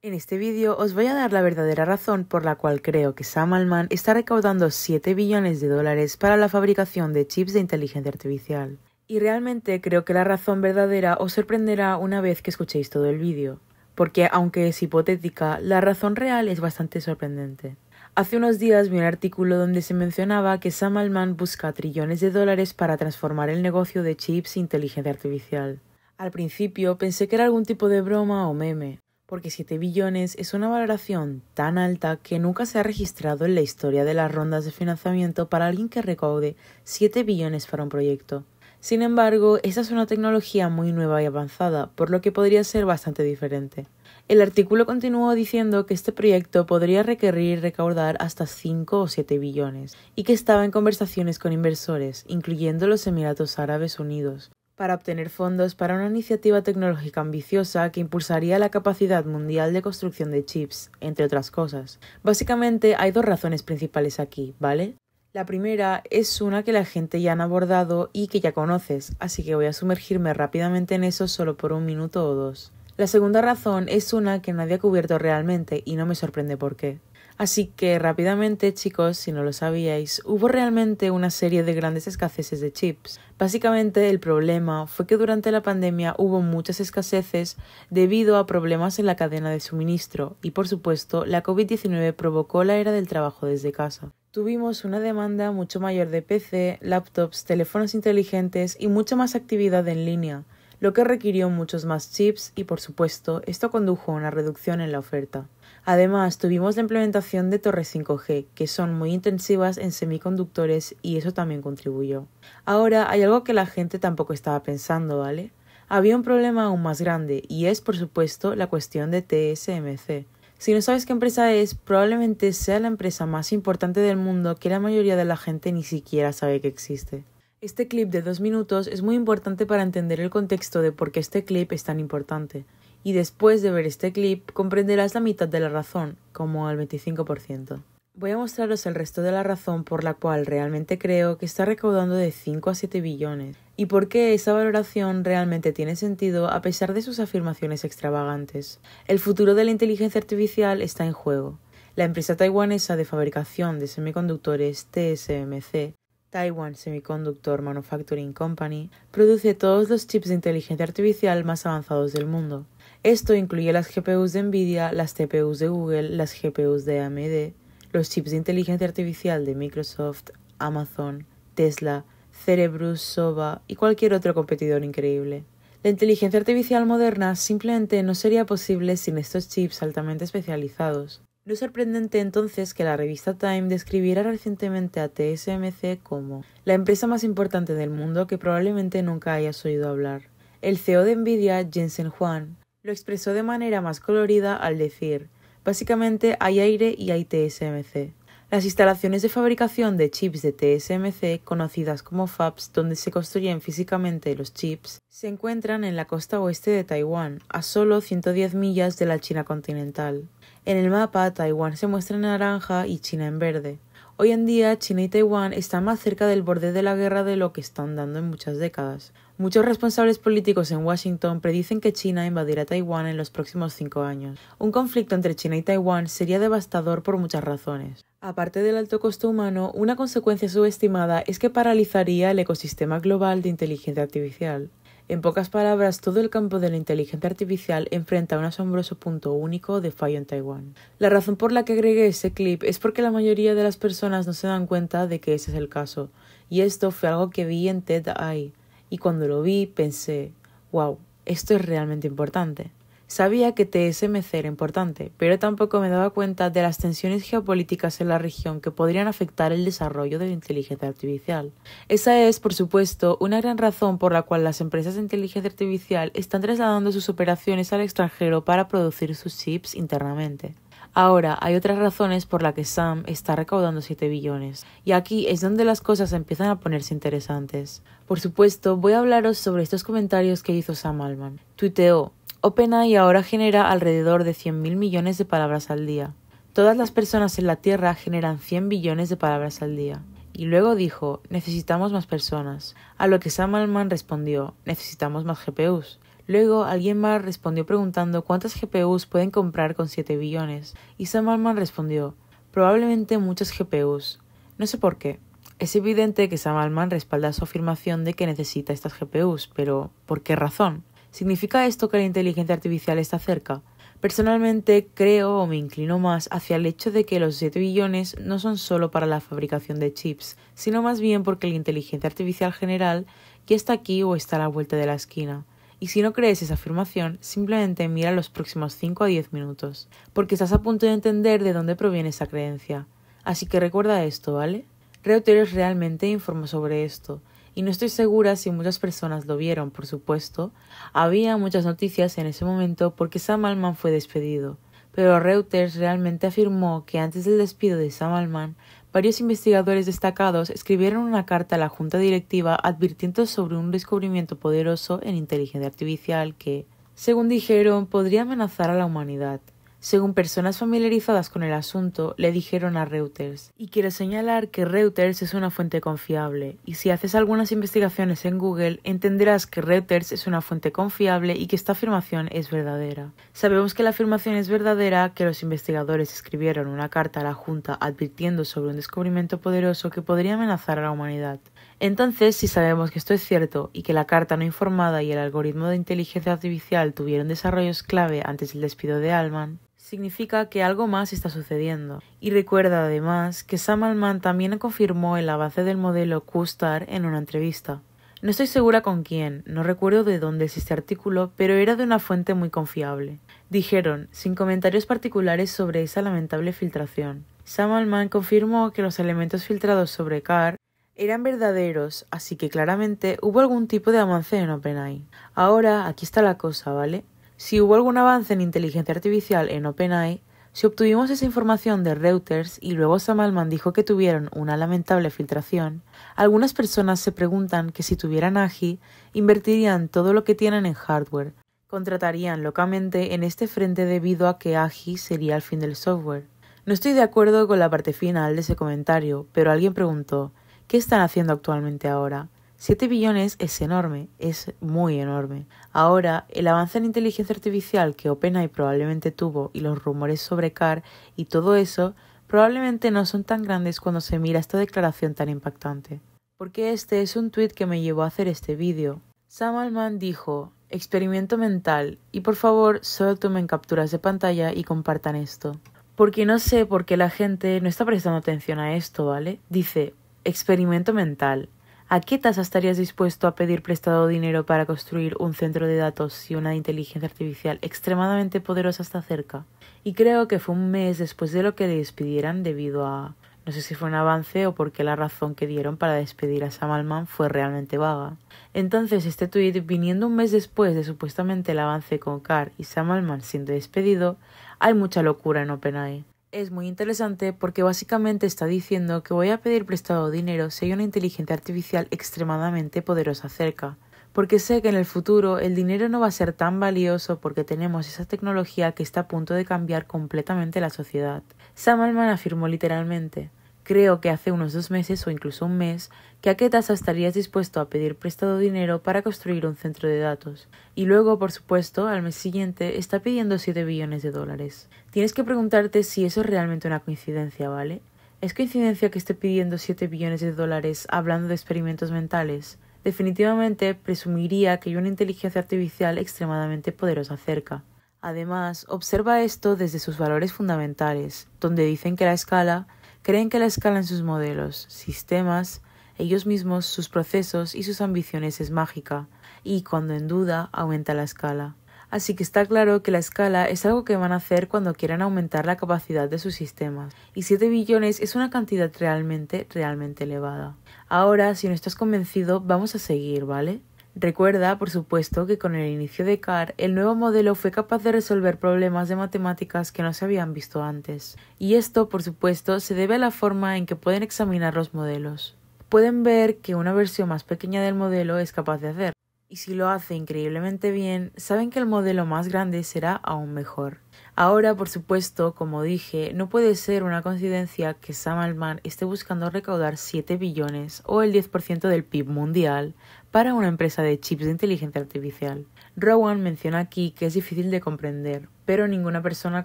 En este vídeo os voy a dar la verdadera razón por la cual creo que Sam Altman está recaudando 7 billones de dólares para la fabricación de chips de inteligencia artificial. Y realmente creo que la razón verdadera os sorprenderá una vez que escuchéis todo el vídeo, porque aunque es hipotética, la razón real es bastante sorprendente. Hace unos días vi un artículo donde se mencionaba que Sam Altman busca trillones de dólares para transformar el negocio de chips e inteligencia artificial. Al principio pensé que era algún tipo de broma o meme, porque 7 billones es una valoración tan alta que nunca se ha registrado en la historia de las rondas de financiamiento para alguien que recaude 7 billones para un proyecto. Sin embargo, esta es una tecnología muy nueva y avanzada, por lo que podría ser bastante diferente. El artículo continuó diciendo que este proyecto podría requerir recaudar hasta 5 o 7 billones y que estaba en conversaciones con inversores, incluyendo los Emiratos Árabes Unidos, para obtener fondos para una iniciativa tecnológica ambiciosa que impulsaría la capacidad mundial de construcción de chips, entre otras cosas. Básicamente hay dos razones principales aquí, ¿vale? La primera es una que la gente ya ha abordado y que ya conoces, así que voy a sumergirme rápidamente en eso solo por un minuto o dos. La segunda razón es una que nadie ha cubierto realmente y no me sorprende por qué. Así que rápidamente, chicos, si no lo sabíais, hubo realmente una serie de grandes escaseces de chips. Básicamente el problema fue que durante la pandemia hubo muchas escaseces debido a problemas en la cadena de suministro y por supuesto la COVID-19 provocó la era del trabajo desde casa. Tuvimos una demanda mucho mayor de PC, laptops, teléfonos inteligentes y mucha más actividad en línea, lo que requirió muchos más chips y por supuesto esto condujo a una reducción en la oferta. Además, tuvimos la implementación de torres 5G, que son muy intensivas en semiconductores y eso también contribuyó. Ahora, hay algo que la gente tampoco estaba pensando, ¿vale? Había un problema aún más grande y es, por supuesto, la cuestión de TSMC. Si no sabes qué empresa es, probablemente sea la empresa más importante del mundo que la mayoría de la gente ni siquiera sabe que existe. Este clip de dos minutos es muy importante para entender el contexto de por qué este clip es tan importante y después de ver este clip comprenderás la mitad de la razón, como al 25%. Voy a mostraros el resto de la razón por la cual realmente creo que está recaudando de 5 a 7 billones y por qué esa valoración realmente tiene sentido a pesar de sus afirmaciones extravagantes. El futuro de la inteligencia artificial está en juego. La empresa taiwanesa de fabricación de semiconductores TSMC Taiwan Semiconductor Manufacturing Company produce todos los chips de inteligencia artificial más avanzados del mundo. Esto incluye las GPUs de Nvidia, las TPUs de Google, las GPUs de AMD, los chips de inteligencia artificial de Microsoft, Amazon, Tesla, Cerebrus, Sova y cualquier otro competidor increíble. La inteligencia artificial moderna simplemente no sería posible sin estos chips altamente especializados. No es sorprendente entonces que la revista Time describiera recientemente a TSMC como la empresa más importante del mundo que probablemente nunca hayas oído hablar. El CEO de Nvidia, Jensen Huang, lo expresó de manera más colorida al decir, básicamente hay aire y hay TSMC. Las instalaciones de fabricación de chips de TSMC, conocidas como FABs, donde se construyen físicamente los chips, se encuentran en la costa oeste de Taiwán, a solo 110 millas de la China continental. En el mapa, Taiwán se muestra en naranja y China en verde. Hoy en día, China y Taiwán están más cerca del borde de la guerra de lo que están dando en muchas décadas. Muchos responsables políticos en Washington predicen que China invadirá Taiwán en los próximos cinco años. Un conflicto entre China y Taiwán sería devastador por muchas razones. Aparte del alto costo humano, una consecuencia subestimada es que paralizaría el ecosistema global de inteligencia artificial. En pocas palabras, todo el campo de la inteligencia artificial enfrenta un asombroso punto único de fallo en Taiwán. La razón por la que agregué ese clip es porque la mayoría de las personas no se dan cuenta de que ese es el caso, y esto fue algo que vi en TED-AI, y cuando lo vi pensé, wow, esto es realmente importante. Sabía que TSMC era importante, pero tampoco me daba cuenta de las tensiones geopolíticas en la región que podrían afectar el desarrollo de la inteligencia artificial. Esa es, por supuesto, una gran razón por la cual las empresas de inteligencia artificial están trasladando sus operaciones al extranjero para producir sus chips internamente. Ahora, hay otras razones por las que Sam está recaudando siete billones, y aquí es donde las cosas empiezan a ponerse interesantes. Por supuesto, voy a hablaros sobre estos comentarios que hizo Sam Alman. Tuiteó, OpenAI ahora genera alrededor de cien mil millones de palabras al día. Todas las personas en la Tierra generan cien billones de palabras al día. Y luego dijo, necesitamos más personas. A lo que Sam Alman respondió, necesitamos más GPUs. Luego, alguien más respondió preguntando cuántas GPUs pueden comprar con 7 billones, y Sam Altman respondió, probablemente muchas GPUs. No sé por qué. Es evidente que Sam Altman respalda su afirmación de que necesita estas GPUs, pero ¿por qué razón? ¿Significa esto que la inteligencia artificial está cerca? Personalmente creo o me inclino más hacia el hecho de que los 7 billones no son solo para la fabricación de chips, sino más bien porque la inteligencia artificial general ya está aquí o está a la vuelta de la esquina. Y si no crees esa afirmación, simplemente mira los próximos cinco a diez minutos, porque estás a punto de entender de dónde proviene esa creencia. Así que recuerda esto, ¿vale? Reuters realmente informó sobre esto, y no estoy segura si muchas personas lo vieron, por supuesto. Había muchas noticias en ese momento porque Sam Alman fue despedido, pero Reuters realmente afirmó que antes del despido de Sam Alman, varios investigadores destacados escribieron una carta a la Junta Directiva advirtiendo sobre un descubrimiento poderoso en inteligencia artificial que, según dijeron, podría amenazar a la humanidad según personas familiarizadas con el asunto le dijeron a Reuters. Y quiero señalar que Reuters es una fuente confiable, y si haces algunas investigaciones en Google entenderás que Reuters es una fuente confiable y que esta afirmación es verdadera. Sabemos que la afirmación es verdadera, que los investigadores escribieron una carta a la Junta advirtiendo sobre un descubrimiento poderoso que podría amenazar a la humanidad. Entonces, si sabemos que esto es cierto y que la carta no informada y el algoritmo de inteligencia artificial tuvieron desarrollos clave antes del despido de Alman, significa que algo más está sucediendo. Y recuerda además que Sam Alman también confirmó el avance del modelo Q-Star en una entrevista. No estoy segura con quién, no recuerdo de dónde es este artículo, pero era de una fuente muy confiable. Dijeron, sin comentarios particulares sobre esa lamentable filtración. Sam Alman confirmó que los elementos filtrados sobre Carr eran verdaderos, así que claramente hubo algún tipo de avance en OpenAI. Ahora, aquí está la cosa, ¿vale? Si hubo algún avance en inteligencia artificial en OpenAI, si obtuvimos esa información de Reuters y luego Sam dijo que tuvieron una lamentable filtración, algunas personas se preguntan que si tuvieran AGI, invertirían todo lo que tienen en hardware, contratarían locamente en este frente debido a que AGI sería el fin del software. No estoy de acuerdo con la parte final de ese comentario, pero alguien preguntó, ¿qué están haciendo actualmente ahora? 7 billones es enorme, es muy enorme. Ahora, el avance en inteligencia artificial que OpenAI probablemente tuvo y los rumores sobre CAR y todo eso probablemente no son tan grandes cuando se mira esta declaración tan impactante. Porque este es un tweet que me llevó a hacer este vídeo. Sam Alman dijo, experimento mental, y por favor solo tomen capturas de pantalla y compartan esto. Porque no sé por qué la gente no está prestando atención a esto, ¿vale? Dice, experimento mental, ¿A qué tasa estarías dispuesto a pedir prestado dinero para construir un centro de datos y una inteligencia artificial extremadamente poderosa hasta cerca? Y creo que fue un mes después de lo que despidieran debido a... No sé si fue un avance o porque la razón que dieron para despedir a Sam fue realmente vaga. Entonces este tuit, viniendo un mes después de supuestamente el avance con Carr y Sam siendo despedido, hay mucha locura en OpenAI es muy interesante porque básicamente está diciendo que voy a pedir prestado dinero si hay una inteligencia artificial extremadamente poderosa cerca. Porque sé que en el futuro el dinero no va a ser tan valioso porque tenemos esa tecnología que está a punto de cambiar completamente la sociedad. Sam afirmó literalmente Creo que hace unos dos meses o incluso un mes que a qué tasa estarías dispuesto a pedir prestado dinero para construir un centro de datos. Y luego, por supuesto, al mes siguiente está pidiendo 7 billones de dólares. Tienes que preguntarte si eso es realmente una coincidencia, ¿vale? ¿Es coincidencia que esté pidiendo 7 billones de dólares hablando de experimentos mentales? Definitivamente presumiría que hay una inteligencia artificial extremadamente poderosa cerca. Además, observa esto desde sus valores fundamentales, donde dicen que la escala Creen que la escala en sus modelos, sistemas, ellos mismos, sus procesos y sus ambiciones es mágica, y cuando en duda aumenta la escala. Así que está claro que la escala es algo que van a hacer cuando quieran aumentar la capacidad de sus sistemas, y 7 billones es una cantidad realmente, realmente elevada. Ahora, si no estás convencido, vamos a seguir, ¿vale? Recuerda, por supuesto, que con el inicio de CAR, el nuevo modelo fue capaz de resolver problemas de matemáticas que no se habían visto antes. Y esto, por supuesto, se debe a la forma en que pueden examinar los modelos. Pueden ver que una versión más pequeña del modelo es capaz de hacer. Y si lo hace increíblemente bien, saben que el modelo más grande será aún mejor. Ahora, por supuesto, como dije, no puede ser una coincidencia que Sam Altman esté buscando recaudar 7 billones o el 10% del PIB mundial para una empresa de chips de inteligencia artificial. Rowan menciona aquí que es difícil de comprender, pero ninguna persona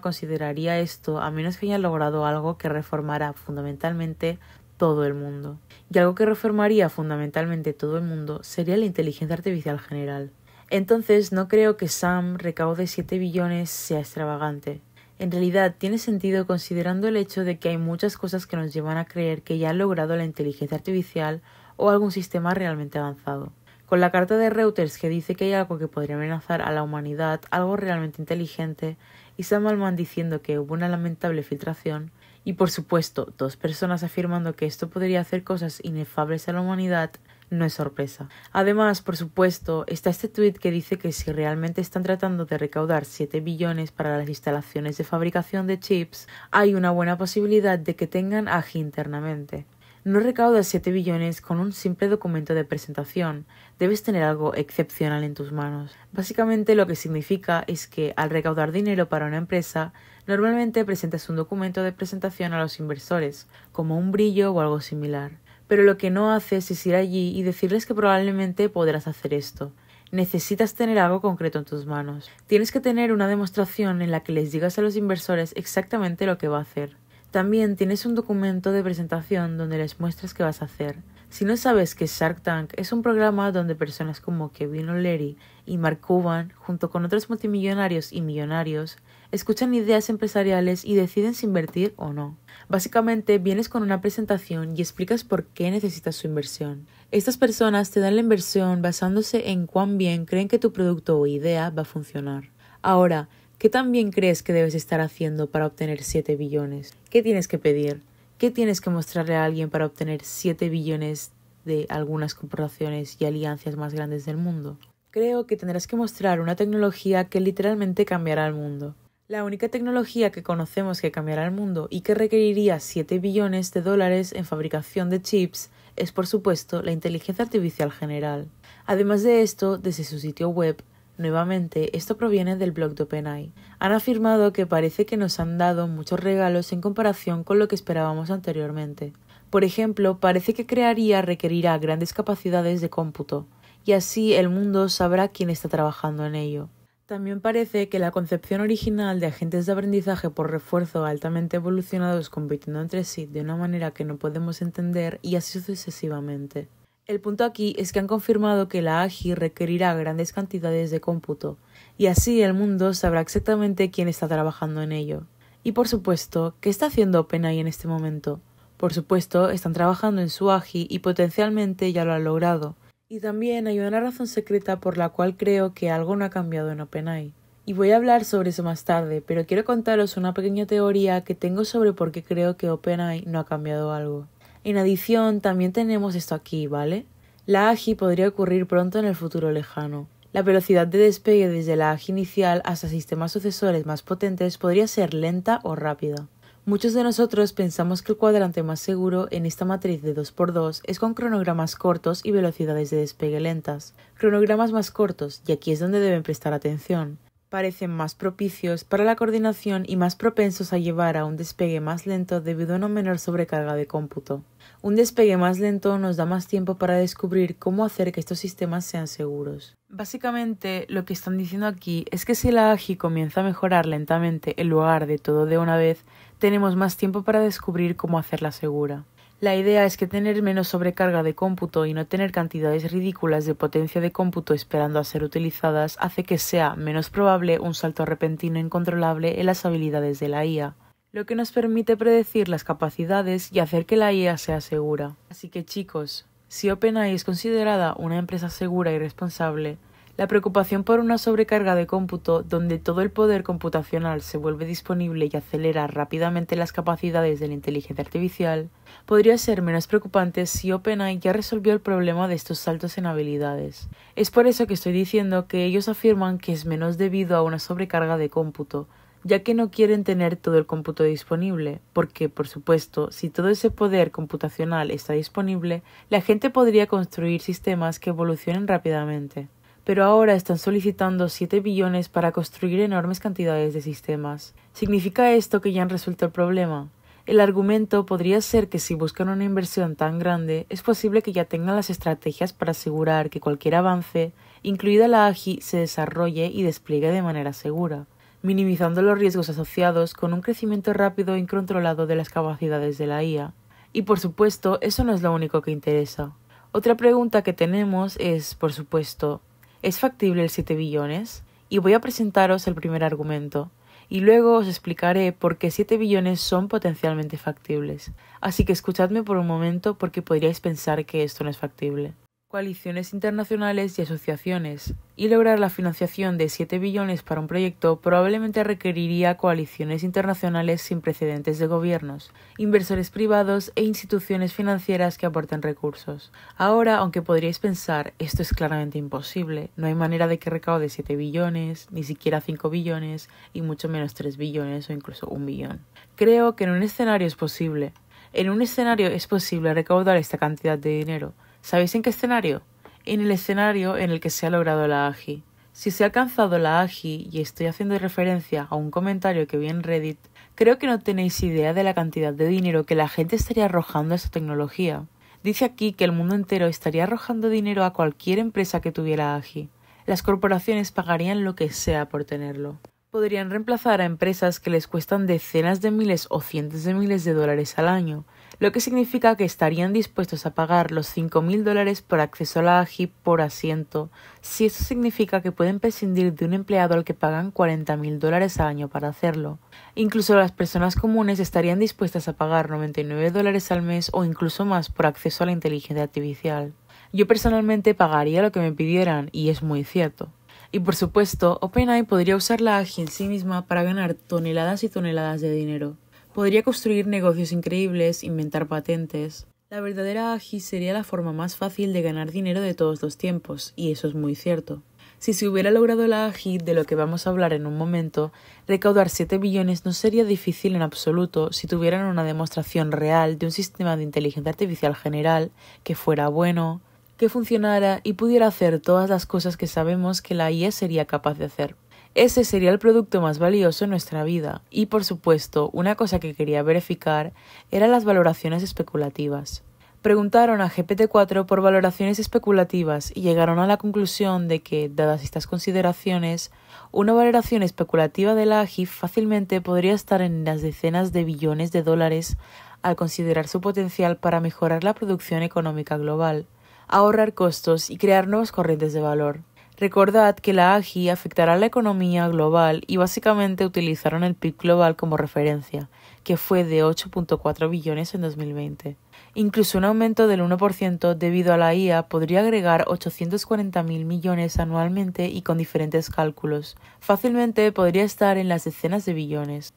consideraría esto a menos que haya logrado algo que reformará fundamentalmente todo el mundo. Y algo que reformaría fundamentalmente todo el mundo sería la inteligencia artificial general. Entonces no creo que Sam de 7 billones sea extravagante. En realidad tiene sentido considerando el hecho de que hay muchas cosas que nos llevan a creer que ya ha logrado la inteligencia artificial o algún sistema realmente avanzado. Con la carta de Reuters que dice que hay algo que podría amenazar a la humanidad, algo realmente inteligente, y Sam Alman diciendo que hubo una lamentable filtración, y por supuesto dos personas afirmando que esto podría hacer cosas inefables a la humanidad, no es sorpresa. Además, por supuesto, está este tweet que dice que si realmente están tratando de recaudar 7 billones para las instalaciones de fabricación de chips, hay una buena posibilidad de que tengan AGI internamente. No recaudas 7 billones con un simple documento de presentación, debes tener algo excepcional en tus manos. Básicamente lo que significa es que al recaudar dinero para una empresa, normalmente presentas un documento de presentación a los inversores, como un brillo o algo similar. Pero lo que no haces es ir allí y decirles que probablemente podrás hacer esto. Necesitas tener algo concreto en tus manos. Tienes que tener una demostración en la que les digas a los inversores exactamente lo que va a hacer. También tienes un documento de presentación donde les muestras qué vas a hacer. Si no sabes que Shark Tank es un programa donde personas como Kevin O'Leary y Mark Cuban, junto con otros multimillonarios y millonarios, escuchan ideas empresariales y deciden si invertir o no. Básicamente vienes con una presentación y explicas por qué necesitas su inversión. Estas personas te dan la inversión basándose en cuán bien creen que tu producto o idea va a funcionar. Ahora, ¿Qué también crees que debes estar haciendo para obtener 7 billones? ¿Qué tienes que pedir? ¿Qué tienes que mostrarle a alguien para obtener 7 billones de algunas corporaciones y alianzas más grandes del mundo? Creo que tendrás que mostrar una tecnología que literalmente cambiará el mundo. La única tecnología que conocemos que cambiará el mundo y que requeriría 7 billones de dólares en fabricación de chips es por supuesto la inteligencia artificial general. Además de esto, desde su sitio web, Nuevamente, esto proviene del blog de OpenAI. Han afirmado que parece que nos han dado muchos regalos en comparación con lo que esperábamos anteriormente. Por ejemplo, parece que crearía requerirá grandes capacidades de cómputo, y así el mundo sabrá quién está trabajando en ello. También parece que la concepción original de agentes de aprendizaje por refuerzo altamente evolucionados compitiendo entre sí de una manera que no podemos entender y así sucesivamente. El punto aquí es que han confirmado que la AGI requerirá grandes cantidades de cómputo, y así el mundo sabrá exactamente quién está trabajando en ello. Y por supuesto, ¿qué está haciendo OpenAI en este momento? Por supuesto, están trabajando en su AGI y potencialmente ya lo han logrado. Y también hay una razón secreta por la cual creo que algo no ha cambiado en OpenAI. Y voy a hablar sobre eso más tarde, pero quiero contaros una pequeña teoría que tengo sobre por qué creo que OpenAI no ha cambiado algo. En adición, también tenemos esto aquí, ¿vale? La AGI podría ocurrir pronto en el futuro lejano. La velocidad de despegue desde la AGI inicial hasta sistemas sucesores más potentes podría ser lenta o rápida. Muchos de nosotros pensamos que el cuadrante más seguro en esta matriz de 2x2 es con cronogramas cortos y velocidades de despegue lentas. Cronogramas más cortos, y aquí es donde deben prestar atención parecen más propicios para la coordinación y más propensos a llevar a un despegue más lento debido a una menor sobrecarga de cómputo. Un despegue más lento nos da más tiempo para descubrir cómo hacer que estos sistemas sean seguros. Básicamente, lo que están diciendo aquí es que si la AGI comienza a mejorar lentamente en lugar de todo de una vez, tenemos más tiempo para descubrir cómo hacerla segura. La idea es que tener menos sobrecarga de cómputo y no tener cantidades ridículas de potencia de cómputo esperando a ser utilizadas hace que sea menos probable un salto repentino e incontrolable en las habilidades de la IA, lo que nos permite predecir las capacidades y hacer que la IA sea segura. Así que chicos, si OpenAI es considerada una empresa segura y responsable, la preocupación por una sobrecarga de cómputo, donde todo el poder computacional se vuelve disponible y acelera rápidamente las capacidades de la inteligencia artificial, podría ser menos preocupante si OpenAI ya resolvió el problema de estos saltos en habilidades. Es por eso que estoy diciendo que ellos afirman que es menos debido a una sobrecarga de cómputo, ya que no quieren tener todo el cómputo disponible, porque, por supuesto, si todo ese poder computacional está disponible, la gente podría construir sistemas que evolucionen rápidamente pero ahora están solicitando 7 billones para construir enormes cantidades de sistemas. ¿Significa esto que ya han resuelto el problema? El argumento podría ser que si buscan una inversión tan grande, es posible que ya tengan las estrategias para asegurar que cualquier avance, incluida la AGI, se desarrolle y despliegue de manera segura, minimizando los riesgos asociados con un crecimiento rápido e incontrolado de las capacidades de la IA. Y por supuesto, eso no es lo único que interesa. Otra pregunta que tenemos es, por supuesto, ¿Es factible el 7 billones? Y voy a presentaros el primer argumento, y luego os explicaré por qué 7 billones son potencialmente factibles. Así que escuchadme por un momento porque podríais pensar que esto no es factible coaliciones internacionales y asociaciones, y lograr la financiación de 7 billones para un proyecto probablemente requeriría coaliciones internacionales sin precedentes de gobiernos, inversores privados e instituciones financieras que aporten recursos. Ahora, aunque podríais pensar, esto es claramente imposible, no hay manera de que recaude 7 billones, ni siquiera 5 billones, y mucho menos 3 billones o incluso un billón. Creo que en un escenario es posible. En un escenario es posible recaudar esta cantidad de dinero, ¿Sabéis en qué escenario? En el escenario en el que se ha logrado la AGI. Si se ha alcanzado la AGI y estoy haciendo referencia a un comentario que vi en Reddit, creo que no tenéis idea de la cantidad de dinero que la gente estaría arrojando a esta tecnología. Dice aquí que el mundo entero estaría arrojando dinero a cualquier empresa que tuviera AGI. Las corporaciones pagarían lo que sea por tenerlo. Podrían reemplazar a empresas que les cuestan decenas de miles o cientos de miles de dólares al año, lo que significa que estarían dispuestos a pagar los 5.000 dólares por acceso a la AGI por asiento, si eso significa que pueden prescindir de un empleado al que pagan 40.000 dólares al año para hacerlo. Incluso las personas comunes estarían dispuestas a pagar 99 dólares al mes o incluso más por acceso a la inteligencia artificial. Yo personalmente pagaría lo que me pidieran, y es muy cierto. Y por supuesto, OpenAI podría usar la AGI en sí misma para ganar toneladas y toneladas de dinero. Podría construir negocios increíbles, inventar patentes. La verdadera AGI sería la forma más fácil de ganar dinero de todos los tiempos, y eso es muy cierto. Si se hubiera logrado la AGI, de lo que vamos a hablar en un momento, recaudar 7 billones no sería difícil en absoluto si tuvieran una demostración real de un sistema de inteligencia artificial general que fuera bueno, que funcionara y pudiera hacer todas las cosas que sabemos que la IA sería capaz de hacer. Ese sería el producto más valioso en nuestra vida. Y por supuesto, una cosa que quería verificar eran las valoraciones especulativas. Preguntaron a GPT-4 por valoraciones especulativas y llegaron a la conclusión de que, dadas estas consideraciones, una valoración especulativa de la AGI fácilmente podría estar en las decenas de billones de dólares al considerar su potencial para mejorar la producción económica global, ahorrar costos y crear nuevas corrientes de valor. Recordad que la AGI afectará a la economía global y básicamente utilizaron el PIB global como referencia, que fue de 8.4 billones en 2020. Incluso un aumento del 1% debido a la IA podría agregar 840.000 millones anualmente y con diferentes cálculos. Fácilmente podría estar en las decenas de billones.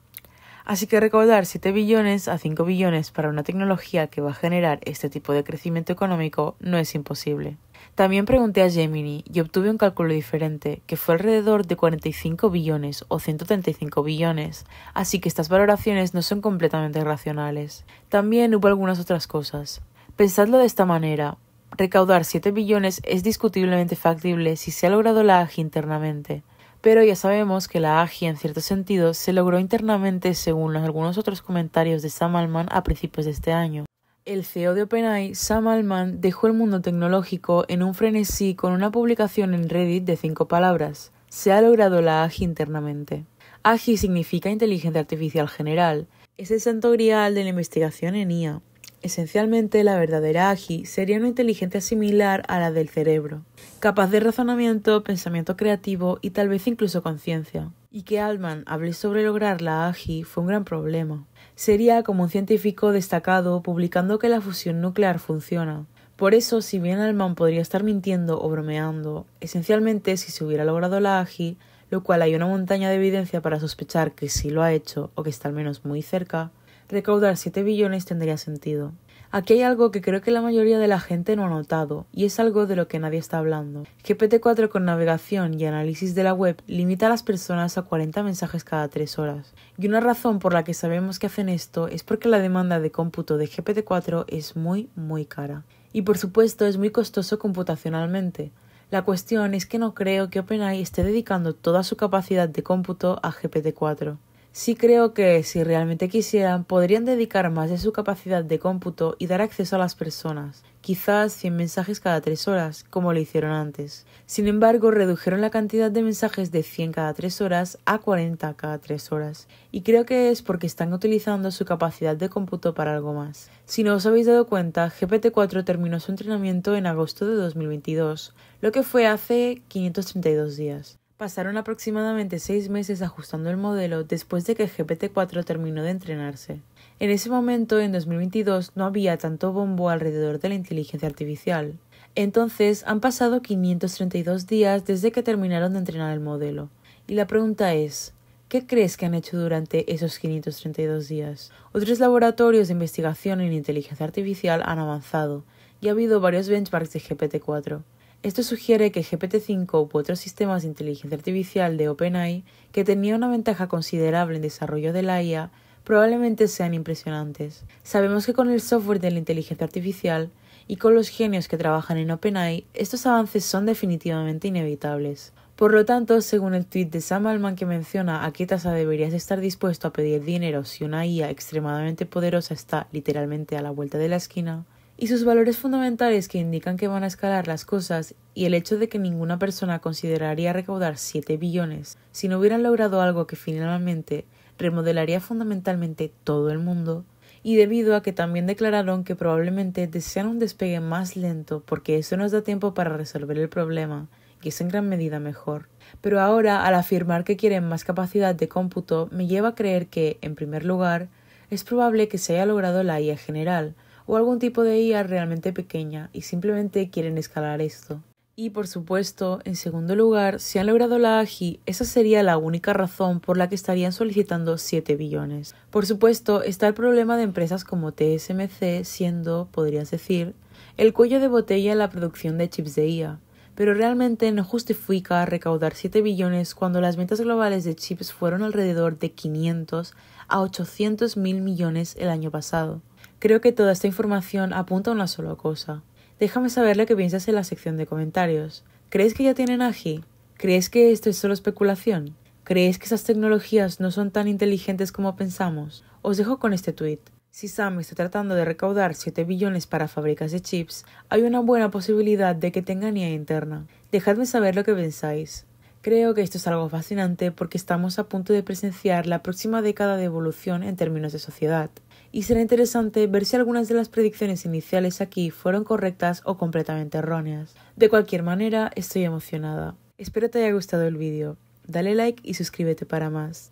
Así que recaudar 7 billones a 5 billones para una tecnología que va a generar este tipo de crecimiento económico no es imposible. También pregunté a Gemini y obtuve un cálculo diferente, que fue alrededor de 45 billones o 135 billones, así que estas valoraciones no son completamente racionales. También hubo algunas otras cosas. Pensadlo de esta manera. Recaudar 7 billones es discutiblemente factible si se ha logrado la AGI internamente, pero ya sabemos que la AGI en cierto sentido se logró internamente según los algunos otros comentarios de Sam Alman a principios de este año. El CEO de OpenAI, Sam Altman, dejó el mundo tecnológico en un frenesí con una publicación en Reddit de cinco palabras. Se ha logrado la AGI internamente. AGI significa Inteligencia Artificial General. Es el santo grial de la investigación en IA. Esencialmente, la verdadera AGI sería una inteligencia similar a la del cerebro, capaz de razonamiento, pensamiento creativo y tal vez incluso conciencia. Y que Altman hable sobre lograr la AGI fue un gran problema sería como un científico destacado publicando que la fusión nuclear funciona. Por eso, si bien Alman podría estar mintiendo o bromeando, esencialmente si se hubiera logrado la AGI, lo cual hay una montaña de evidencia para sospechar que sí lo ha hecho o que está al menos muy cerca, recaudar 7 billones tendría sentido. Aquí hay algo que creo que la mayoría de la gente no ha notado, y es algo de lo que nadie está hablando. GPT-4 con navegación y análisis de la web limita a las personas a 40 mensajes cada 3 horas. Y una razón por la que sabemos que hacen esto es porque la demanda de cómputo de GPT-4 es muy, muy cara. Y por supuesto es muy costoso computacionalmente. La cuestión es que no creo que OpenAI esté dedicando toda su capacidad de cómputo a GPT-4. Sí creo que, si realmente quisieran, podrían dedicar más de su capacidad de cómputo y dar acceso a las personas, quizás 100 mensajes cada 3 horas, como lo hicieron antes. Sin embargo, redujeron la cantidad de mensajes de 100 cada 3 horas a 40 cada 3 horas, y creo que es porque están utilizando su capacidad de cómputo para algo más. Si no os habéis dado cuenta, GPT-4 terminó su entrenamiento en agosto de 2022, lo que fue hace 532 días. Pasaron aproximadamente seis meses ajustando el modelo después de que GPT-4 terminó de entrenarse. En ese momento, en 2022, no había tanto bombo alrededor de la inteligencia artificial. Entonces, han pasado 532 días desde que terminaron de entrenar el modelo. Y la pregunta es, ¿qué crees que han hecho durante esos 532 días? Otros laboratorios de investigación en inteligencia artificial han avanzado, y ha habido varios benchmarks de GPT-4. Esto sugiere que GPT-5 u otros sistemas de inteligencia artificial de OpenAI, que tenían una ventaja considerable en desarrollo de la IA, probablemente sean impresionantes. Sabemos que con el software de la inteligencia artificial y con los genios que trabajan en OpenAI, estos avances son definitivamente inevitables. Por lo tanto, según el tweet de Sam Alman que menciona a qué tasa deberías estar dispuesto a pedir dinero si una IA extremadamente poderosa está literalmente a la vuelta de la esquina, y sus valores fundamentales que indican que van a escalar las cosas y el hecho de que ninguna persona consideraría recaudar 7 billones si no hubieran logrado algo que finalmente remodelaría fundamentalmente todo el mundo, y debido a que también declararon que probablemente desean un despegue más lento porque eso nos da tiempo para resolver el problema, y es en gran medida mejor. Pero ahora, al afirmar que quieren más capacidad de cómputo, me lleva a creer que, en primer lugar, es probable que se haya logrado la IA general, o algún tipo de IA realmente pequeña y simplemente quieren escalar esto. Y por supuesto, en segundo lugar, si han logrado la AGI, esa sería la única razón por la que estarían solicitando 7 billones. Por supuesto, está el problema de empresas como TSMC siendo, podrías decir, el cuello de botella en la producción de chips de IA, pero realmente no justifica recaudar 7 billones cuando las ventas globales de chips fueron alrededor de 500 a 800.000 mil millones el año pasado. Creo que toda esta información apunta a una sola cosa. Déjame saber lo que piensas en la sección de comentarios. ¿Crees que ya tienen AGI? ¿Crees que esto es solo especulación? ¿Crees que esas tecnologías no son tan inteligentes como pensamos? Os dejo con este tweet. Si Sam está tratando de recaudar 7 billones para fábricas de chips, hay una buena posibilidad de que tenga IA interna. Dejadme saber lo que pensáis. Creo que esto es algo fascinante porque estamos a punto de presenciar la próxima década de evolución en términos de sociedad, y será interesante ver si algunas de las predicciones iniciales aquí fueron correctas o completamente erróneas. De cualquier manera, estoy emocionada. Espero te haya gustado el vídeo. Dale like y suscríbete para más.